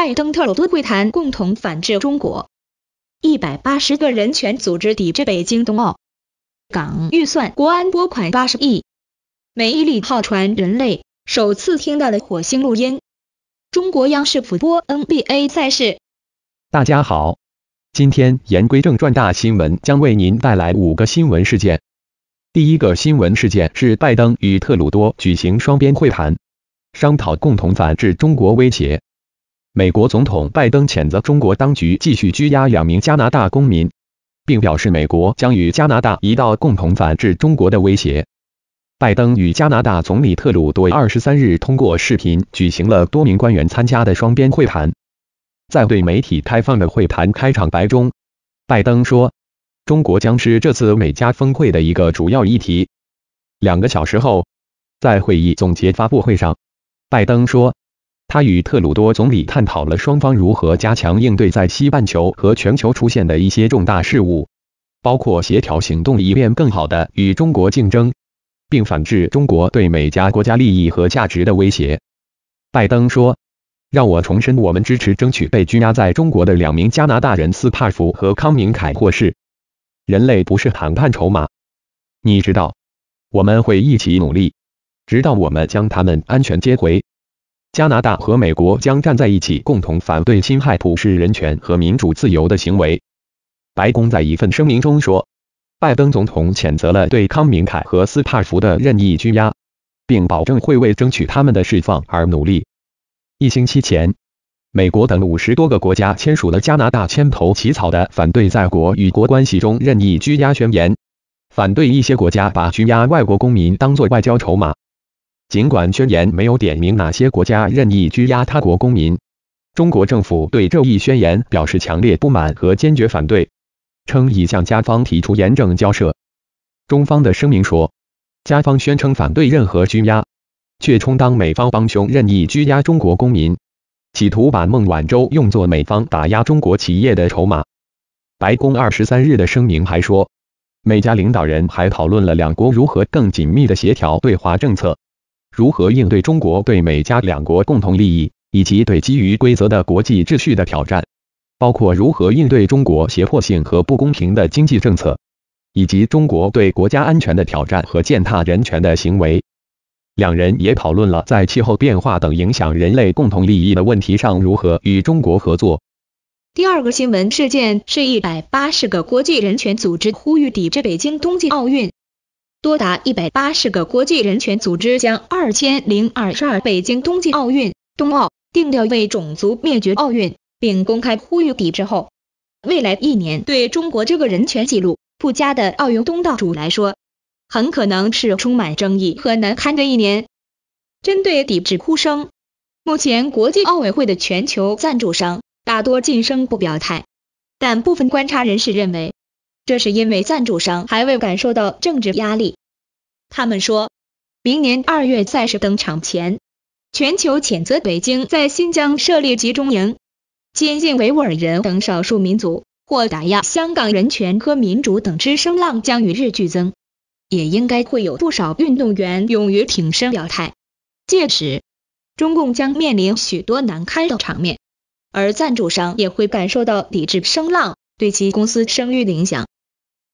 拜登、特鲁多会谈，共同反制中国；一百八十个人权组织抵制北京冬奥；港预算国安拨款八十亿；美伊利号传人类首次听到了火星录音；中国央视普播 NBA 赛事。大家好，今天言归正传，大新闻将为您带来五个新闻事件。第一个新闻事件是拜登与特鲁多举行双边会谈，商讨共同反制中国威胁。美国总统拜登谴责中国当局继续拘押两名加拿大公民，并表示美国将与加拿大一道共同反制中国的威胁。拜登与加拿大总理特鲁多二十三日通过视频举行了多名官员参加的双边会谈。在对媒体开放的会谈开场白中，拜登说：“中国将是这次美加峰会的一个主要议题。”两个小时后，在会议总结发布会上，拜登说。他与特鲁多总理探讨了双方如何加强应对在西半球和全球出现的一些重大事务，包括协调行动，以便更好地与中国竞争，并反制中国对美加国家利益和价值的威胁。拜登说：“让我重申，我们支持争取被拘押在中国的两名加拿大人斯帕福和康明凯获释。人类不是谈判筹码。你知道，我们会一起努力，直到我们将他们安全接回。”加拿大和美国将站在一起，共同反对侵害普世人权和民主自由的行为。白宫在一份声明中说，拜登总统谴责了对康明凯和斯帕福的任意拘押，并保证会为争取他们的释放而努力。一星期前，美国等五十多个国家签署了加拿大牵头起草的反对在国与国关系中任意拘押宣言，反对一些国家把拘押外国公民当做外交筹码。尽管宣言没有点名哪些国家任意拘押他国公民，中国政府对这一宣言表示强烈不满和坚决反对，称已向加方提出严正交涉。中方的声明说，加方宣称反对任何拘押，却充当美方帮凶，任意拘押中国公民，企图把孟晚舟用作美方打压中国企业的筹码。白宫二十三日的声明还说，美加领导人还讨论了两国如何更紧密的协调对华政策。如何应对中国对美加两国共同利益以及对基于规则的国际秩序的挑战，包括如何应对中国胁迫性和不公平的经济政策，以及中国对国家安全的挑战和践踏人权的行为。两人也讨论了在气候变化等影响人类共同利益的问题上如何与中国合作。第二个新闻事件是一百八十个国际人权组织呼吁抵制北京冬季奥运。多达一百八十个国际人权组织将二千零二十二北京冬季奥运（冬奥）定调为种族灭绝奥运，并公开呼吁抵制后，未来一年对中国这个人权记录不佳的奥运东道主来说，很可能是充满争议和难堪的一年。针对抵制呼声，目前国际奥委会的全球赞助商大多噤声不表态，但部分观察人士认为。这是因为赞助商还未感受到政治压力。他们说明年二月赛事登场前，全球谴责北京在新疆设立集中营、监禁维吾尔人等少数民族或打压香港人权和民主等之声浪将与日俱增，也应该会有不少运动员勇于挺身表态。届时，中共将面临许多难堪的场面，而赞助商也会感受到抵制声浪对其公司声誉的影响。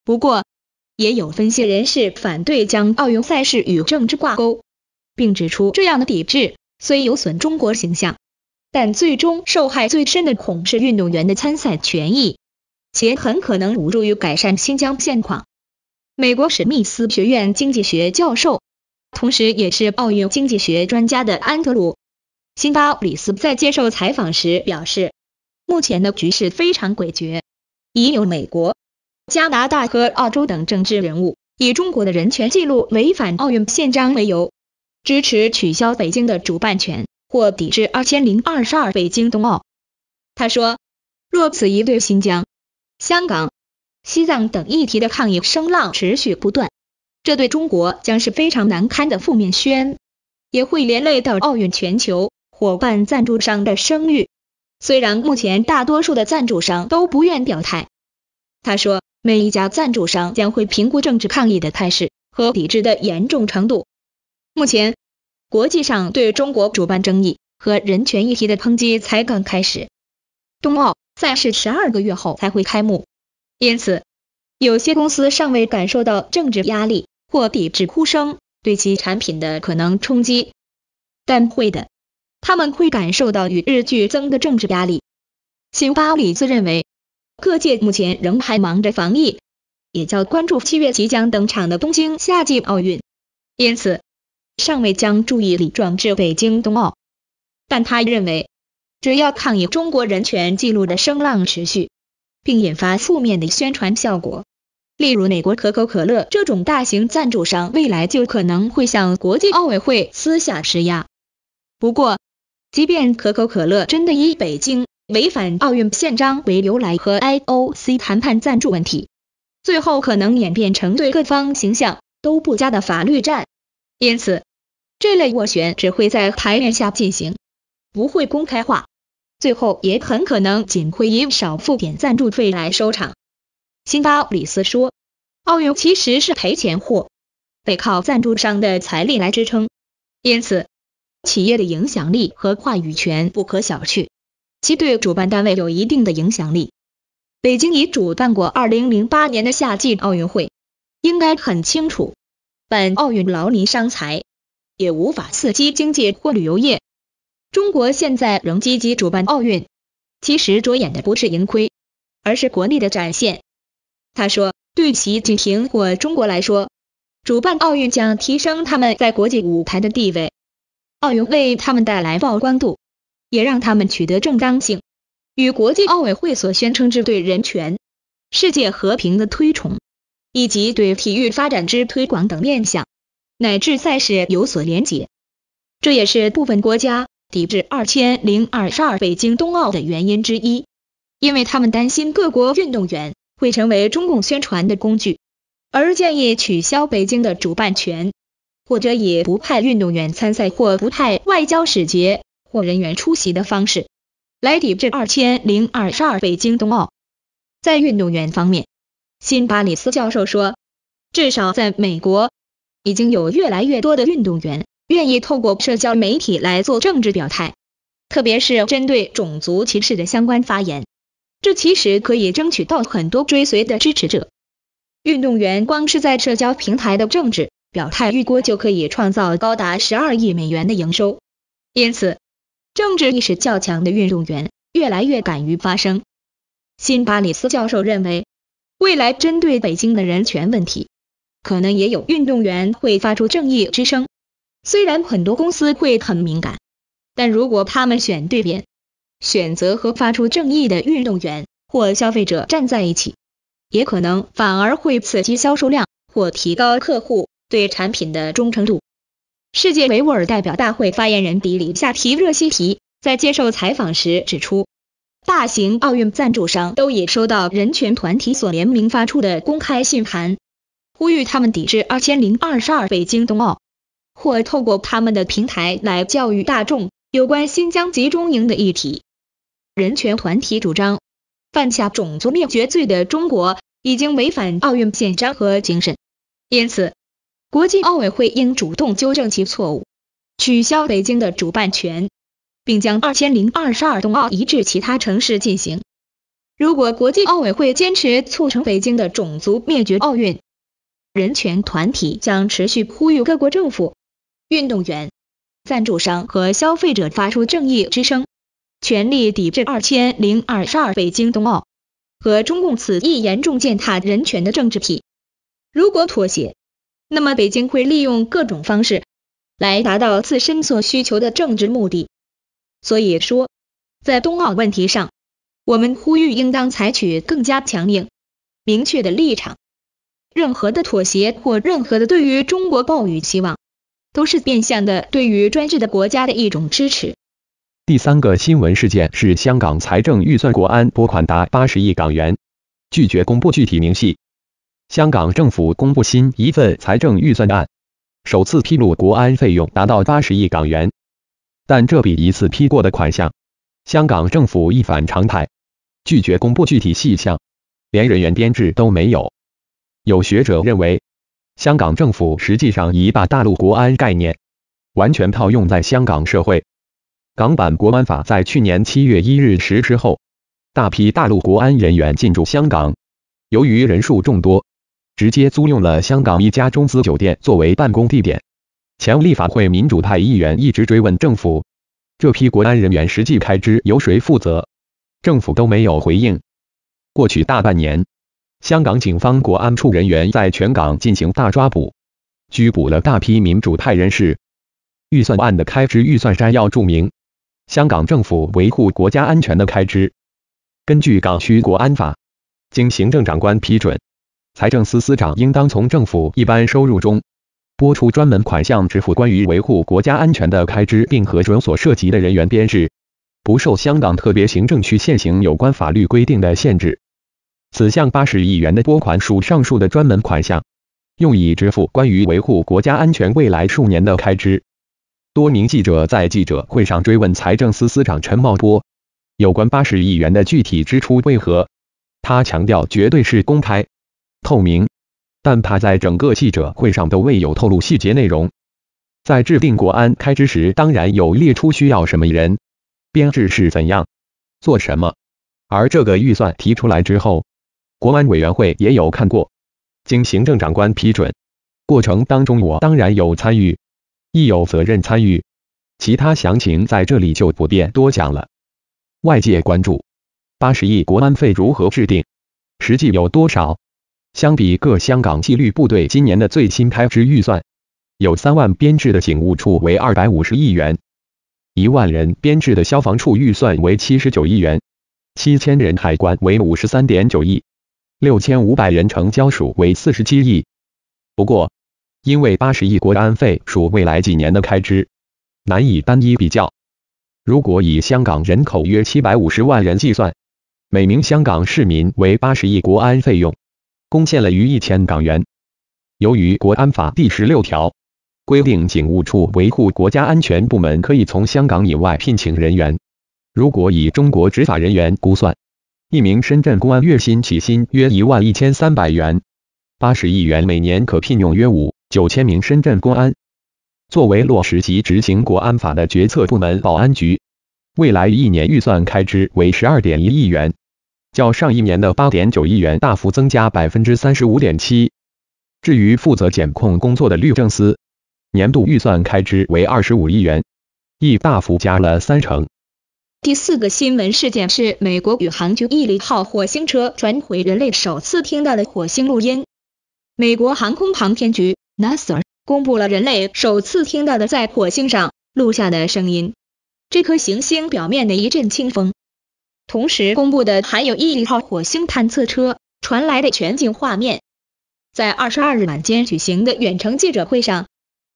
不过，也有分析人士反对将奥运赛事与政治挂钩，并指出这样的抵制虽有损中国形象，但最终受害最深的恐是运动员的参赛权益，且很可能无助于改善新疆现况。美国史密斯学院经济学教授，同时也是奥运经济学专家的安德鲁·辛巴里斯在接受采访时表示：“目前的局势非常诡谲，已有美国。”加拿大和澳洲等政治人物以中国的人权记录违反奥运宪章为由，支持取消北京的主办权或抵制二千零二十二北京冬奥。他说，若此一对新疆、香港、西藏等议题的抗议声浪持续不断，这对中国将是非常难堪的负面宣，也会连累到奥运全球伙伴赞助商的声誉。虽然目前大多数的赞助商都不愿表态。他说。每一家赞助商将会评估政治抗议的态势和抵制的严重程度。目前，国际上对中国主办争议和人权议题的抨击才刚开始。冬奥赛事十二个月后才会开幕，因此，有些公司尚未感受到政治压力或抵制呼声对其产品的可能冲击，但会的，他们会感受到与日俱增的政治压力。辛巴里自认为。各界目前仍还忙着防疫，也较关注七月即将登场的东京夏季奥运，因此尚未将注意力转至北京冬奥。但他认为，只要抗议中国人权记录的声浪持续，并引发负面的宣传效果，例如美国可口可乐这种大型赞助商，未来就可能会向国际奥委会私下施压。不过，即便可口可乐真的以北京违反奥运宪章为由来和 IOC 谈判赞助问题，最后可能演变成对各方形象都不佳的法律战，因此这类斡旋只会在台面下进行，不会公开化，最后也很可能仅会以少付点赞助费来收场。辛巴里斯说，奥运其实是赔钱货，得靠赞助商的财力来支撑，因此企业的影响力和话语权不可小觑。其对主办单位有一定的影响力。北京已主办过2008年的夏季奥运会，应该很清楚，办奥运劳民伤财，也无法刺激经济或旅游业。中国现在仍积极主办奥运，其实着眼的不是盈亏，而是国力的展现。他说，对习近平或中国来说，主办奥运将提升他们在国际舞台的地位，奥运为他们带来曝光度。也让他们取得正当性，与国际奥委会所宣称之对人权、世界和平的推崇，以及对体育发展之推广等念想，乃至赛事有所连结。这也是部分国家抵制二千零二十二北京冬奥的原因之一，因为他们担心各国运动员会成为中共宣传的工具，而建议取消北京的主办权，或者也不派运动员参赛，或不派外交使节。或人员出席的方式来抵制二千零二十二北京冬奥。在运动员方面，辛巴里斯教授说，至少在美国已经有越来越多的运动员愿意透过社交媒体来做政治表态，特别是针对种族歧视的相关发言。这其实可以争取到很多追随的支持者。运动员光是在社交平台的政治表态预估就可以创造高达十二亿美元的营收，因此。政治意识较强的运动员越来越敢于发声。辛巴里斯教授认为，未来针对北京的人权问题，可能也有运动员会发出正义之声。虽然很多公司会很敏感，但如果他们选对边，选择和发出正义的运动员或消费者站在一起，也可能反而会刺激销售量或提高客户对产品的忠诚度。世界维吾尔代表大会发言人迪里夏提热西提在接受采访时指出，大型奥运赞助商都已收到人权团体所联名发出的公开信函，呼吁他们抵制二千零二十二北京冬奥，或透过他们的平台来教育大众有关新疆集中营的议题。人权团体主张，犯下种族灭绝罪的中国已经违反奥运宪章和精神，因此。国际奥委会应主动纠正其错误，取消北京的主办权，并将二千零二十二冬奥移至其他城市进行。如果国际奥委会坚持促成北京的种族灭绝奥运，人权团体将持续呼吁各国政府、运动员、赞助商和消费者发出正义之声，全力抵制二千零二十二北京冬奥和中共此一严重践踏人权的政治体。如果妥协，那么北京会利用各种方式来达到自身所需求的政治目的。所以说，在冬奥问题上，我们呼吁应当采取更加强硬、明确的立场。任何的妥协或任何的对于中国抱有期望，都是变相的对于专制的国家的一种支持。第三个新闻事件是香港财政预算国安拨款达八十亿港元，拒绝公布具体明细。香港政府公布新一份财政预算案，首次披露国安费用达到八十亿港元。但这笔一次批过的款项，香港政府一反常态，拒绝公布具体细项，连人员编制都没有。有学者认为，香港政府实际上已把大陆国安概念完全套用在香港社会。港版国安法在去年七月一日实施后，大批大陆国安人员进驻香港，由于人数众多，直接租用了香港一家中资酒店作为办公地点。前立法会民主派议员一直追问政府，这批国安人员实际开支由谁负责，政府都没有回应。过去大半年，香港警方国安处人员在全港进行大抓捕，拘捕了大批民主派人士。预算案的开支预算摘要注明，香港政府维护国家安全的开支，根据港区国安法，经行政长官批准。财政司司长应当从政府一般收入中拨出专门款项支付关于维护国家安全的开支，并核准所涉及的人员编制，不受香港特别行政区现行有关法律规定的限制。此项八十亿元的拨款属上述的专门款项，用以支付关于维护国家安全未来数年的开支。多名记者在记者会上追问财政司司长陈茂波有关八十亿元的具体支出为何，他强调绝对是公开。透明，但他在整个记者会上都未有透露细节内容。在制定国安开支时，当然有列出需要什么人，编制是怎样，做什么。而这个预算提出来之后，国安委员会也有看过，经行政长官批准，过程当中我当然有参与，亦有责任参与。其他详情在这里就不便多讲了。外界关注，八十亿国安费如何制定，实际有多少？相比各香港纪律部队今年的最新开支预算，有三万编制的警务处为二百五十亿元，一万人编制的消防处预算为七十九亿元，七千人海关为五十三点九亿，六千五百人城交署为四十七亿。不过，因为八十亿国安费属未来几年的开支，难以单一比较。如果以香港人口约七百五十万人计算，每名香港市民为八十亿国安费用。贡献了逾一千港元。由于国安法第十六条规定，警务处维护国家安全部门可以从香港以外聘请人员。如果以中国执法人员估算，一名深圳公安月薪起薪约一万一千三百元，八十亿元每年可聘用约五九千名深圳公安。作为落实及执行国安法的决策部门，保安局未来一年预算开支为十二点一亿元。较上一年的八点九亿元大幅增加百分之三十五点七。至于负责检控工作的律政司，年度预算开支为二十五亿元，亦大幅加了三成。第四个新闻事件是美国宇航局毅力号火星车传回人类首次听到的火星录音。美国航空航天局 NASA 公布了人类首次听到的在火星上录下的声音，这颗行星表面的一阵清风。同时公布的还有毅力号火星探测车传来的全景画面。在二十二日晚间举行的远程记者会上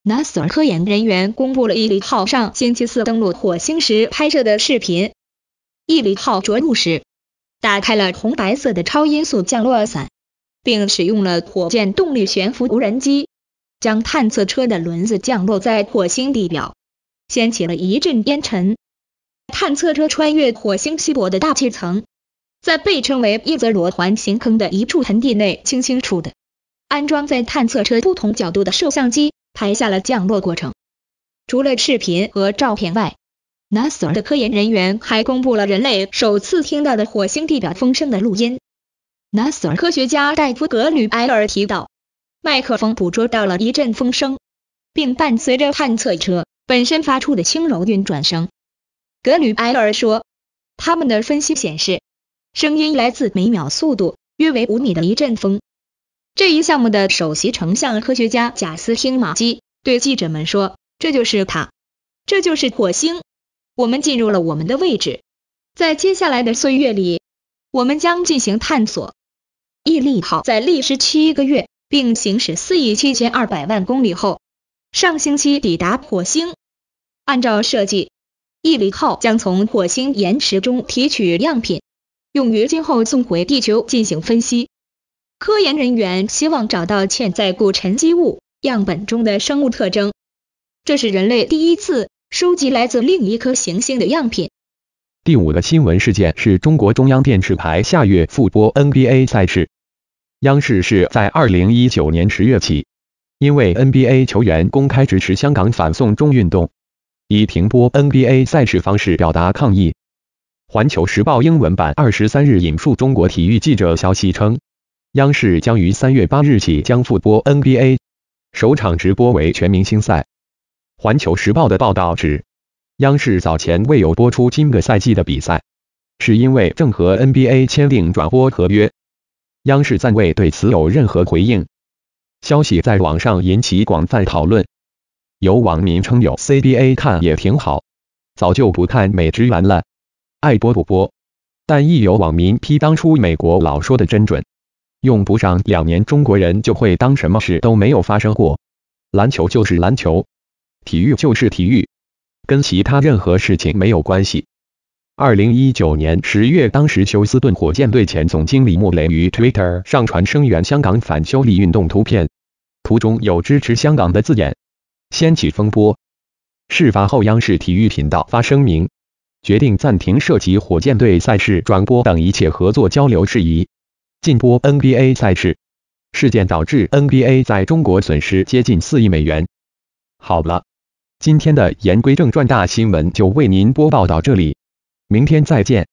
，NASA 科研人员公布了毅力号上星期四登陆火星时拍摄的视频。毅力号着陆时，打开了红白色的超音速降落伞，并使用了火箭动力悬浮无人机，将探测车的轮子降落在火星地表，掀起了一阵烟尘。探测车穿越火星稀薄的大气层，在被称为伊泽罗环形坑的一处盆地内，清清楚的地安装在探测车不同角度的摄像机拍下了降落过程。除了视频和照片外，NASA 的科研人员还公布了人类首次听到的火星地表风声的录音。NASA 科学家戴夫·格吕埃尔提到，麦克风捕捉到了一阵风声，并伴随着探测车本身发出的轻柔运转声。格吕埃尔说，他们的分析显示，声音来自每秒速度约为五米的一阵风。这一项目的首席成像科学家贾斯汀·马基对记者们说：“这就是它，这就是火星。我们进入了我们的位置。在接下来的岁月里，我们将进行探索。毅力号在历时七个月，并行驶四亿七千二百万公里后，上星期抵达火星。按照设计。”毅力号将从火星岩石中提取样品，用于今后送回地球进行分析。科研人员希望找到嵌在古沉积物样本中的生物特征。这是人类第一次收集来自另一颗行星的样品。第五个新闻事件是中国中央电视台下月复播 NBA 赛事。央视是在二零一九年十月起，因为 NBA 球员公开支持香港反送中运动。以停播 NBA 赛事方式表达抗议。环球时报英文版二十三日引述中国体育记者消息称，央视将于三月八日起将复播 NBA，首场直播为全明星赛。环球时报的报道指，央视早前未有播出今个赛季的比赛，是因为正和 NBA 签订转播合约。央视暂未对此有任何回应。消息在网上引起广泛讨论。有网民称有 CBA 看也挺好，早就不看美职篮了，爱播不播。但一有网民批当初美国佬说的真准，用不上两年中国人就会当什么事都没有发生过，篮球就是篮球，体育就是体育，跟其他任何事情没有关系。二零一九年十月，当时休斯顿火箭队前总经理穆雷于 Twitter 上传声援香港反修例运动图片，图中有支持香港的字眼。掀起风波。事发后，央视体育频道发声明，决定暂停涉及火箭队赛事转播等一切合作交流事宜，禁播 NBA 赛事。事件导致 NBA 在中国损失接近四亿美元。好了，今天的言归正传大新闻就为您播报到这里，明天再见。